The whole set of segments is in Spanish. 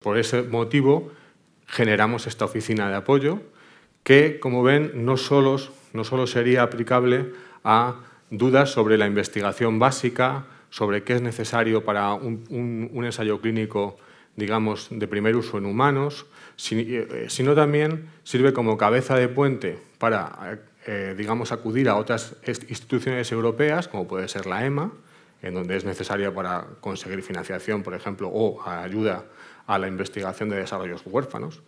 Por ese motivo generamos esta oficina de apoyo que, como ven, no solo, no sería aplicable a dudas sobre la investigación básica, sobre qué es necesario para un, ensayo clínico digamos, de primer uso en humanos, eh, sino también sirve como cabeza de puente para, eh, digamos, acudir a otras instituciones europeas, como puede ser la EMA, en donde es necesaria para conseguir financiación, por ejemplo, o ayuda a la investigación de desarrollos huérfanos,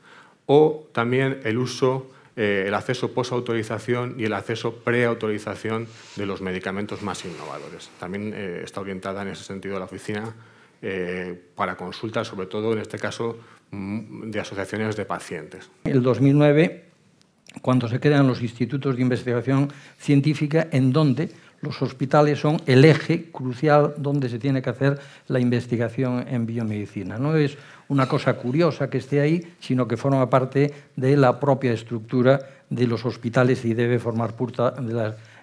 o también el uso, eh, el acceso posautorización y el acceso preautorización de los medicamentos más innovadores. También eh, está orientada en ese sentido la oficina eh, para consultas, sobre todo en este caso mm, de asociaciones de pacientes. El 2009, cuando se crean los institutos de investigación científica, en donde los hospitales son el eje crucial donde se tiene que hacer la investigación en biomedicina. No es una cosa curiosa que esté ahí, sino que forma parte de la propia estructura de los hospitales y debe formar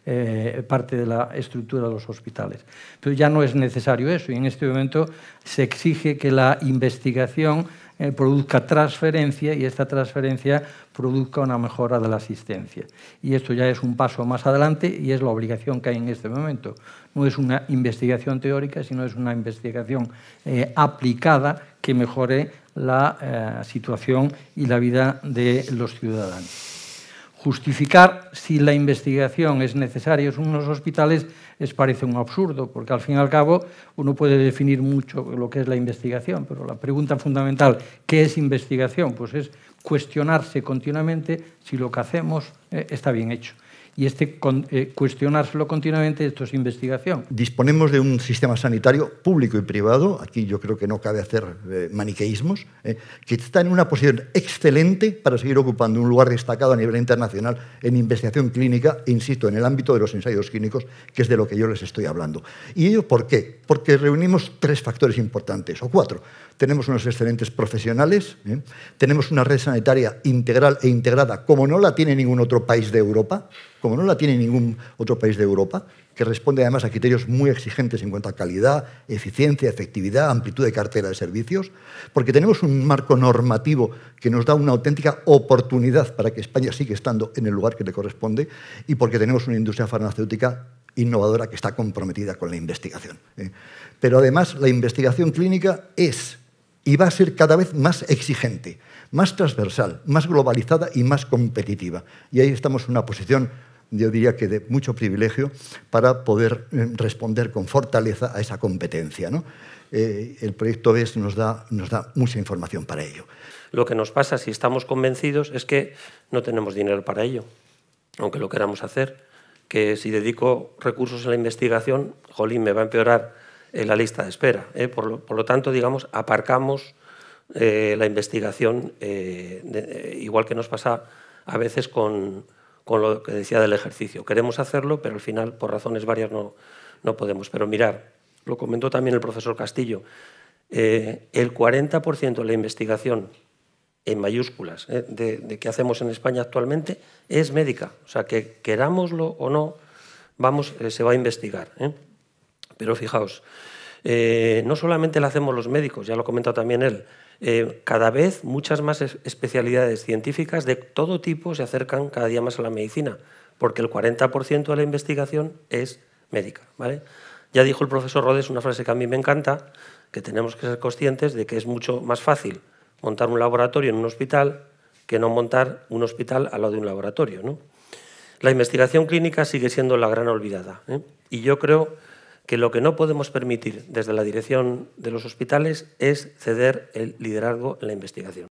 eh, parte de la estructura de los hospitales. Entonces ya no es necesario eso y en este momento se exige que la investigación eh, produzca transferencia y esta transferencia produzca una mejora de la asistencia. Y esto ya es un paso más adelante y es la obligación que hay en este momento. No es una investigación teórica, sino es una investigación eh, aplicada que mejore la eh, situación y la vida de los ciudadanos justificar si la investigación es necesaria en unos hospitales es parece un absurdo, porque al fin y al cabo uno puede definir mucho lo que es la investigación, pero la pregunta fundamental, ¿qué es investigación? Pues es cuestionarse continuamente si lo que hacemos eh, está bien hecho. Y este eh, cuestionárselo continuamente, esto es investigación. Disponemos de un sistema sanitario público y privado, aquí yo creo que no cabe hacer eh, maniqueísmos, que está en una posición excelente para seguir ocupando un lugar destacado a nivel internacional en investigación clínica, insisto, en el ámbito de los ensayos clínicos, que es de lo que yo les estoy hablando. ¿Y ello por qué? Porque reunimos tres factores importantes, o cuatro. Tenemos unos excelentes profesionales, tenemos una red sanitaria integral e integrada, como no la tiene ningún otro país de Europa, como no la tiene ningún otro país de Europa, que responde además a criterios muy exigentes en cuanto a calidad, eficiencia, efectividad, amplitud de cartera de servicios, porque tenemos un marco normativo que nos da una auténtica oportunidad para que España siga estando en el lugar que le corresponde y porque tenemos una industria farmacéutica innovadora que está comprometida con la investigación. ¿eh? Pero además la investigación clínica es y va a ser cada vez más exigente, más transversal, más globalizada y más competitiva. Y ahí estamos en una posición, yo diría que de mucho privilegio, para poder eh, responder con fortaleza a esa competencia. Eh, el proyecto BES nos da, nos da mucha información para ello. Lo que nos pasa, si estamos convencidos, es que no tenemos dinero para ello, aunque lo queramos hacer. Que si dedico recursos a la investigación, jolín, me va a empeorar en la lista de espera. ¿eh? Por, lo, tanto, digamos, aparcamos eh, la investigación, eh, igual que nos pasa a veces con, lo que decía del ejercicio. Queremos hacerlo, pero al final, por razones varias, no, no podemos. Pero mirar, lo comentó también el profesor Castillo, el 40% de la investigación en mayúsculas de, de, que hacemos en España actualmente es médica. O sea, que querámoslo o no, vamos, se va a investigar. Pero fijaos, eh, no solamente lo hacemos los médicos, ya lo comentado también él, eh, cada vez muchas más especialidades científicas de todo tipo se acercan cada día más a la medicina, porque el 40% de la investigación es médica. ¿vale? Ya dijo el profesor Rodés una frase que a mí me encanta, que tenemos que ser conscientes de que es mucho más fácil montar un laboratorio en un hospital que no montar un hospital a lado de un laboratorio. ¿no? La investigación clínica sigue siendo la gran olvidada. ¿eh? Y yo creo que lo que no podemos permitir desde la dirección de los hospitales es ceder el liderazgo en la investigación.